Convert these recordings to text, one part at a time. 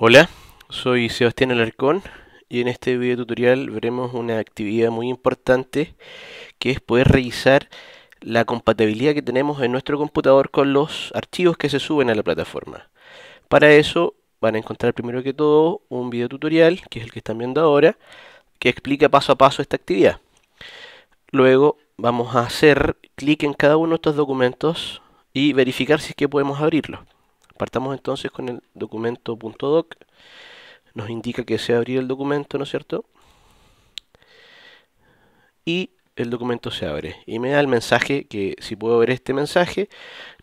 Hola, soy Sebastián Alarcón y en este video tutorial veremos una actividad muy importante que es poder revisar la compatibilidad que tenemos en nuestro computador con los archivos que se suben a la plataforma. Para eso van a encontrar primero que todo un video tutorial, que es el que están viendo ahora, que explica paso a paso esta actividad. Luego vamos a hacer clic en cada uno de estos documentos y verificar si es que podemos abrirlos. Partamos entonces con el documento .doc. Nos indica que se abre el documento, ¿no es cierto? Y el documento se abre. Y me da el mensaje que si puedo ver este mensaje,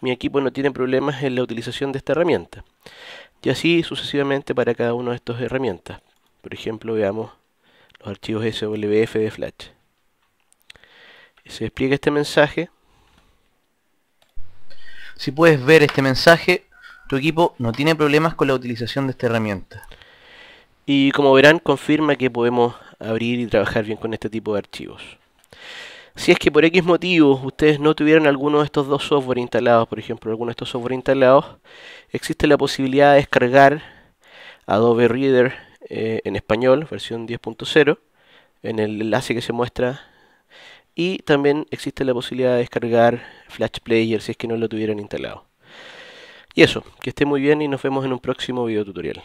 mi equipo no tiene problemas en la utilización de esta herramienta. Y así sucesivamente para cada una de estas herramientas. Por ejemplo, veamos los archivos SWF de Flash. Se despliega este mensaje. Si puedes ver este mensaje, tu equipo no tiene problemas con la utilización de esta herramienta. Y como verán, confirma que podemos abrir y trabajar bien con este tipo de archivos. Si es que por X motivos ustedes no tuvieron alguno de estos dos software instalados, por ejemplo, alguno de estos software instalados, existe la posibilidad de descargar Adobe Reader eh, en español, versión 10.0, en el enlace que se muestra. Y también existe la posibilidad de descargar Flash Player si es que no lo tuvieron instalado. Y eso, que esté muy bien y nos vemos en un próximo video tutorial.